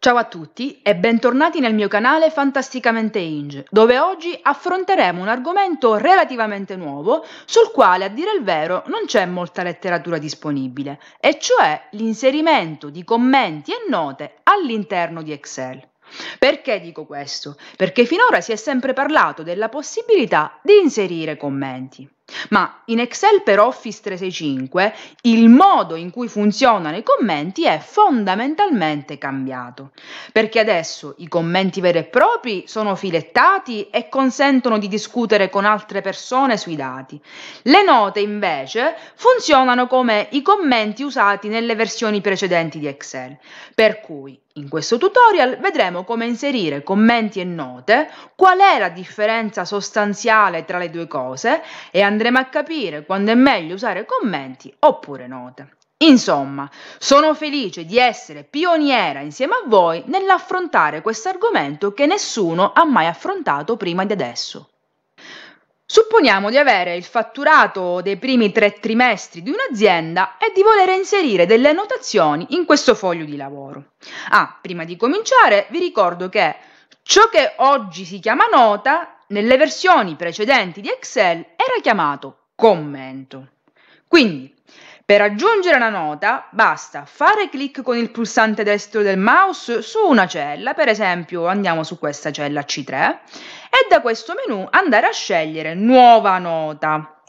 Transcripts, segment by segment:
Ciao a tutti e bentornati nel mio canale Fantasticamente Inge, dove oggi affronteremo un argomento relativamente nuovo sul quale, a dire il vero, non c'è molta letteratura disponibile, e cioè l'inserimento di commenti e note all'interno di Excel. Perché dico questo? Perché finora si è sempre parlato della possibilità di inserire commenti. Ma in Excel per Office 365 il modo in cui funzionano i commenti è fondamentalmente cambiato, perché adesso i commenti veri e propri sono filettati e consentono di discutere con altre persone sui dati. Le note invece funzionano come i commenti usati nelle versioni precedenti di Excel, per cui in questo tutorial vedremo come inserire commenti e note, qual è la differenza sostanziale tra le due cose e andare andremo a capire quando è meglio usare commenti oppure note. Insomma, sono felice di essere pioniera insieme a voi nell'affrontare questo argomento che nessuno ha mai affrontato prima di adesso. Supponiamo di avere il fatturato dei primi tre trimestri di un'azienda e di voler inserire delle annotazioni in questo foglio di lavoro. Ah, prima di cominciare vi ricordo che ciò che oggi si chiama nota nelle versioni precedenti di Excel era chiamato commento. Quindi, per aggiungere una nota basta fare clic con il pulsante destro del mouse su una cella, per esempio andiamo su questa cella C3, e da questo menu andare a scegliere nuova nota.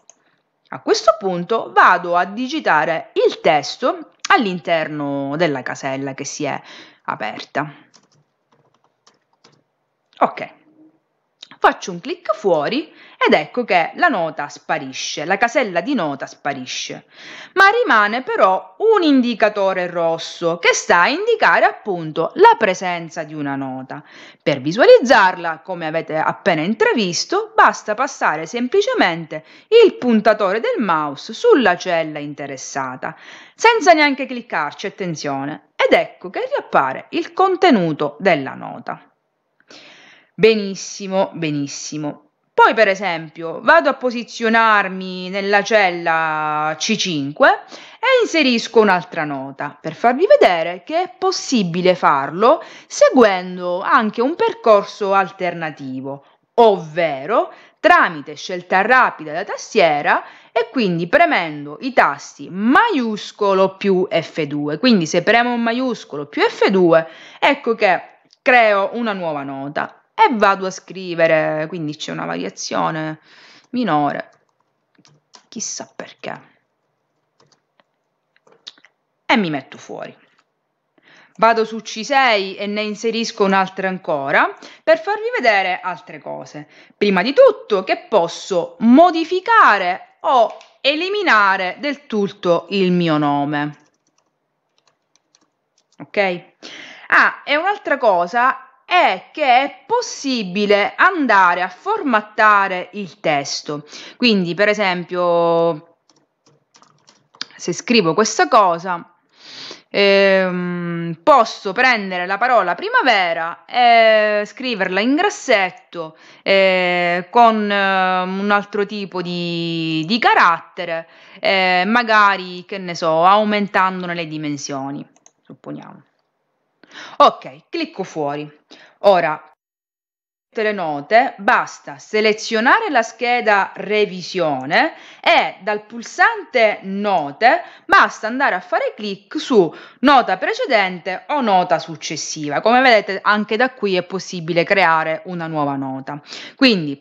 A questo punto vado a digitare il testo all'interno della casella che si è aperta. Ok faccio un clic fuori ed ecco che la nota sparisce, la casella di nota sparisce, ma rimane però un indicatore rosso che sta a indicare appunto la presenza di una nota. Per visualizzarla, come avete appena intravisto, basta passare semplicemente il puntatore del mouse sulla cella interessata, senza neanche cliccarci, attenzione, ed ecco che riappare il contenuto della nota. Benissimo, benissimo. Poi per esempio vado a posizionarmi nella cella C5 e inserisco un'altra nota per farvi vedere che è possibile farlo seguendo anche un percorso alternativo, ovvero tramite scelta rapida da tastiera e quindi premendo i tasti maiuscolo più F2. Quindi se premo un maiuscolo più F2, ecco che creo una nuova nota e vado a scrivere, quindi c'è una variazione minore, chissà perché, e mi metto fuori. Vado su C6 e ne inserisco un'altra ancora per farvi vedere altre cose. Prima di tutto che posso modificare o eliminare del tutto il mio nome. Ok? Ah, e un'altra cosa è che è possibile andare a formattare il testo. Quindi, per esempio, se scrivo questa cosa, ehm, posso prendere la parola primavera e scriverla in grassetto eh, con eh, un altro tipo di, di carattere, eh, magari, che ne so, aumentandone le dimensioni, supponiamo. Ok, clicco fuori. Ora, per le note, basta selezionare la scheda revisione e dal pulsante note basta andare a fare clic su nota precedente o nota successiva. Come vedete anche da qui è possibile creare una nuova nota. Quindi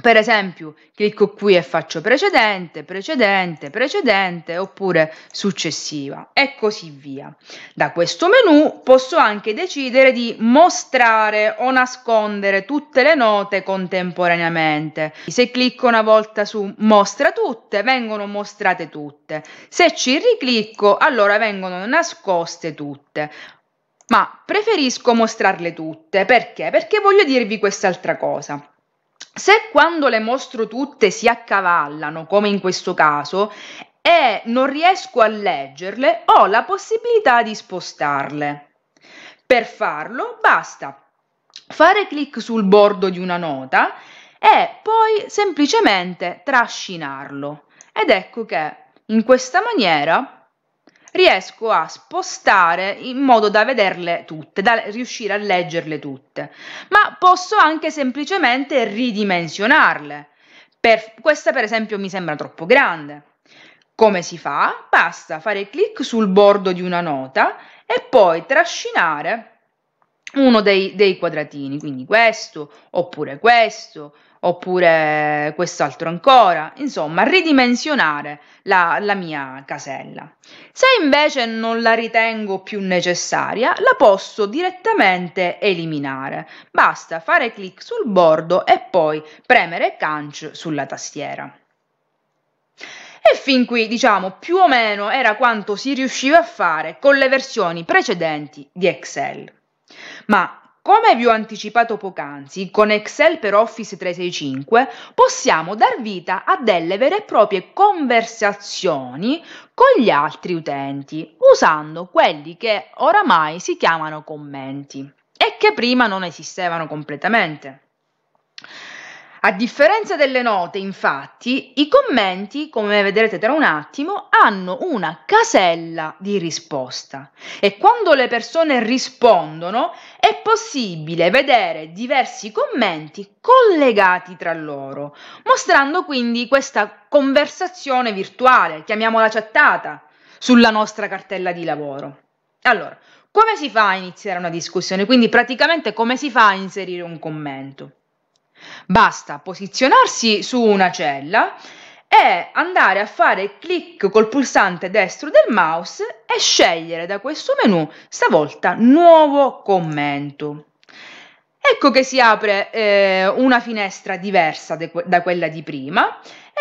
per esempio, clicco qui e faccio precedente, precedente, precedente oppure successiva e così via. Da questo menu posso anche decidere di mostrare o nascondere tutte le note contemporaneamente. Se clicco una volta su mostra tutte, vengono mostrate tutte. Se ci riclicco, allora vengono nascoste tutte ma preferisco mostrarle tutte perché? Perché voglio dirvi quest'altra cosa. Se quando le mostro tutte si accavallano, come in questo caso, e non riesco a leggerle, ho la possibilità di spostarle. Per farlo basta fare clic sul bordo di una nota e poi semplicemente trascinarlo. Ed ecco che in questa maniera riesco a spostare in modo da vederle tutte, da riuscire a leggerle tutte, ma posso anche semplicemente ridimensionarle. Per, questa per esempio mi sembra troppo grande. Come si fa? Basta fare clic sul bordo di una nota e poi trascinare uno dei, dei quadratini, quindi questo, oppure questo, oppure quest'altro ancora, insomma ridimensionare la, la, mia casella. Se invece non la ritengo più necessaria, la posso direttamente eliminare. Basta fare clic sul bordo e poi premere Canc sulla tastiera. E fin qui, diciamo, più o meno era quanto si riusciva a fare con le versioni precedenti di Excel. Ma come vi ho anticipato poc'anzi, con Excel per Office 365 possiamo dar vita a delle vere e proprie conversazioni con gli altri utenti, usando quelli che oramai si chiamano commenti e che prima non esistevano completamente. A differenza delle note, infatti, i commenti, come vedrete tra un attimo, hanno una casella di risposta e quando le persone rispondono è possibile vedere diversi commenti collegati tra loro, mostrando quindi questa conversazione virtuale, chiamiamola chattata, sulla nostra cartella di lavoro. Allora, come si fa a iniziare una discussione? Quindi praticamente come si fa a inserire un commento? Basta posizionarsi su una cella e andare a fare clic col pulsante destro del mouse e scegliere da questo menu stavolta nuovo commento. Ecco che si apre eh, una finestra diversa da quella di prima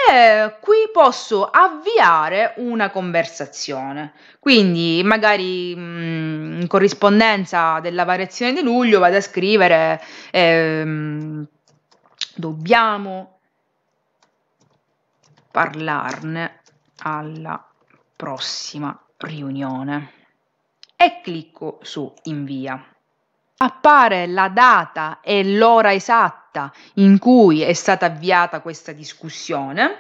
e qui posso avviare una conversazione. Quindi magari mh, mm, in corrispondenza della variazione di luglio vado a scrivere... Eh, dobbiamo parlarne alla prossima riunione e clicco su invia appare la data e l'ora esatta in cui è stata avviata questa discussione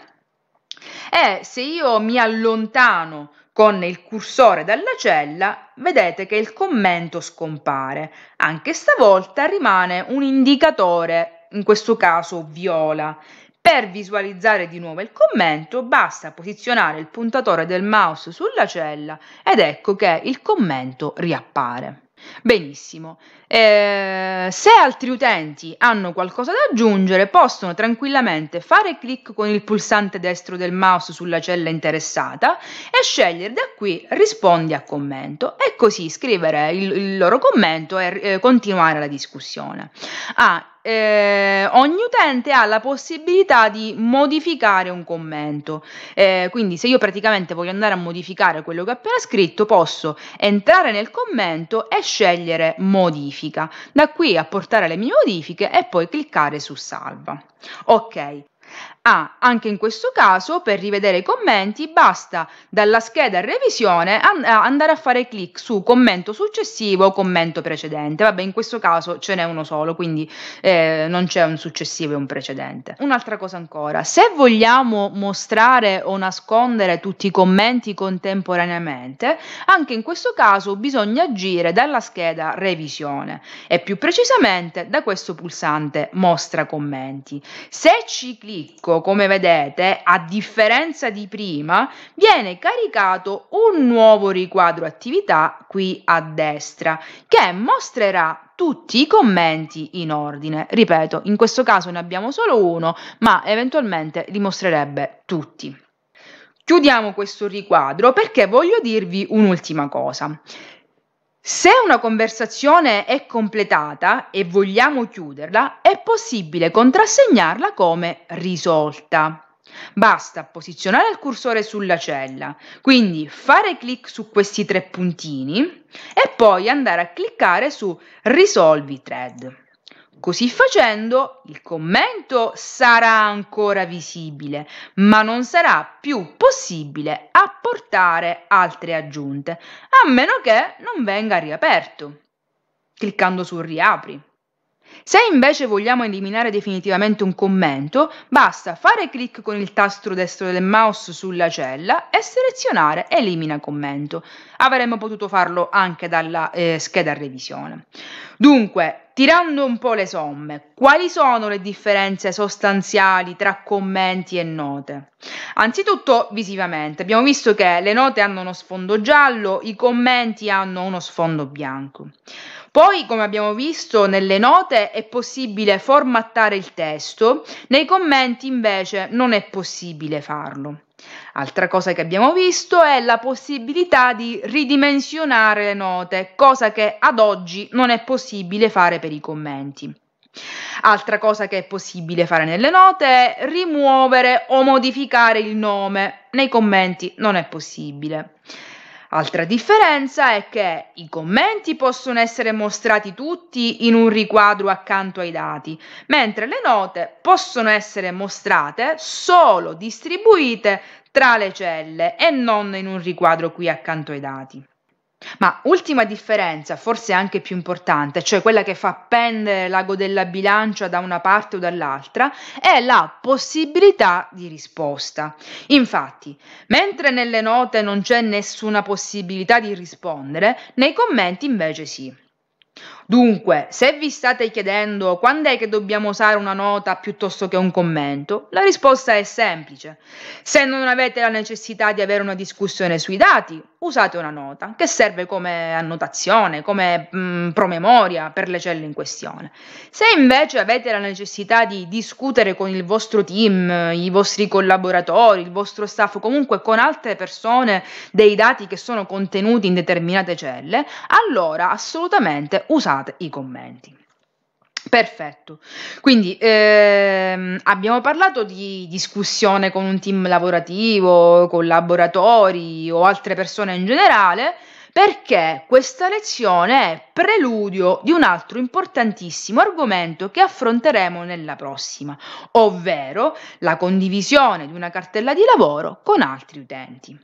e se io mi allontano con il cursore dalla cella vedete che il commento scompare. Anche stavolta rimane un indicatore in questo caso viola. Per visualizzare di nuovo il commento basta posizionare il puntatore del mouse sulla cella ed ecco che il commento riappare. Benissimo. Eh, se altri utenti hanno qualcosa da aggiungere, possono tranquillamente fare clic con il pulsante destro del mouse sulla cella interessata e scegliere da qui rispondi a commento e così scrivere il, il loro commento e eh, continuare la discussione. Ah, eh, ogni utente ha la possibilità di modificare un commento. Eh, quindi se io praticamente voglio andare a modificare quello che ho appena scritto, posso entrare nel commento e scegliere modifica. Da qui apportare le mie modifiche e poi cliccare su salva. Ok. Ah, anche in questo caso, per rivedere i commenti, basta dalla scheda revisione an- eh, andare a fare clic su commento successivo, o commento precedente. Vabbè, in questo caso ce n'è uno solo, quindi eh, non c'è un successivo e un precedente. Un'altra cosa ancora, se vogliamo mostrare o nascondere tutti i commenti contemporaneamente, anche in questo caso bisogna agire dalla scheda revisione e più precisamente da questo pulsante mostra commenti. Se ci clicco come vedete, a differenza di prima, viene caricato un nuovo riquadro attività qui a destra, che mostrerà tutti i commenti in ordine. Ripeto, in questo caso ne abbiamo solo uno, ma eventualmente li mostrerebbe tutti. Chiudiamo questo riquadro perché voglio dirvi un'ultima cosa. Se una conversazione è completata e vogliamo chiuderla, è possibile contrassegnarla come risolta. Basta posizionare il cursore sulla cella, quindi fare clic su questi tre puntini e poi andare a cliccare su Risolvi thread. Così facendo, il commento sarà ancora visibile, ma non sarà più possibile apportare altre aggiunte, a meno che non venga riaperto, cliccando su riapri. Se invece vogliamo eliminare definitivamente un commento, basta fare clic con il tasto destro del mouse sulla cella e selezionare Elimina commento. Avremmo potuto farlo anche dalla eh, scheda revisione. Dunque, tirando un po' le somme, quali sono le differenze sostanziali tra commenti e note? Anzitutto visivamente, abbiamo visto che le note hanno uno sfondo giallo, i commenti hanno uno sfondo bianco. Poi, come abbiamo visto nelle note, è possibile formattare il testo, nei commenti invece non è possibile farlo. Altra cosa che abbiamo visto è la possibilità di ridimensionare le note, cosa che ad oggi non è possibile fare per i commenti. Altra cosa che è possibile fare nelle note è rimuovere o modificare il nome. Nei commenti non è possibile. Altra differenza è che i commenti possono essere mostrati tutti in un riquadro accanto ai dati, mentre le note possono essere mostrate solo distribuite tra le celle e non in un riquadro qui accanto ai dati. Ma ultima differenza, forse anche più importante, cioè quella che fa pendere l'ago della bilancia da una parte o dall'altra, è la possibilità di risposta. Infatti, mentre nelle note non c'è nessuna possibilità di rispondere, nei commenti invece sì. Dunque, se vi state chiedendo quando è che dobbiamo usare una nota piuttosto che un commento, la risposta è semplice. Se non avete la necessità di avere una discussione sui dati, usate una nota che serve come annotazione, come mh, mm, promemoria per le celle in questione. Se invece avete la necessità di discutere con il vostro team, i vostri collaboratori, il vostro staff, comunque con altre persone dei dati che sono contenuti in determinate celle, allora assolutamente usate lasciate i commenti. Perfetto, quindi ehm, abbiamo parlato di discussione con un team lavorativo, collaboratori o altre persone in generale, perché questa lezione è preludio di un altro importantissimo argomento che affronteremo nella prossima, ovvero la condivisione di una cartella di lavoro con altri utenti.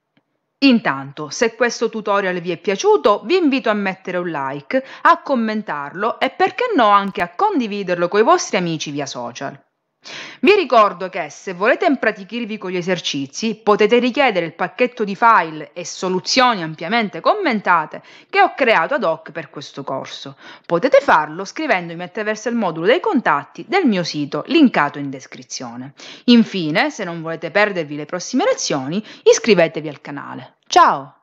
Intanto, se questo tutorial vi è piaciuto, vi invito a mettere un like, a commentarlo e perché no anche a condividerlo con i vostri amici via social. Vi ricordo che se volete impratichirvi con gli esercizi potete richiedere il pacchetto di file e soluzioni ampiamente commentate che ho creato ad hoc per questo corso. Potete farlo scrivendomi attraverso il modulo dei contatti del mio sito linkato in descrizione. Infine, se non volete perdervi le prossime lezioni, iscrivetevi al canale. Ciao!